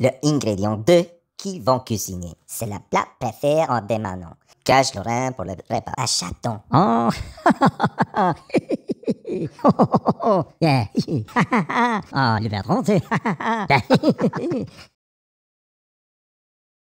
Le ingrédient 2 qu'ils vont cuisiner. C'est la plat préféré en démanant. Cache le rein pour le repas. Un chaton. Oh. oh, ah, le verre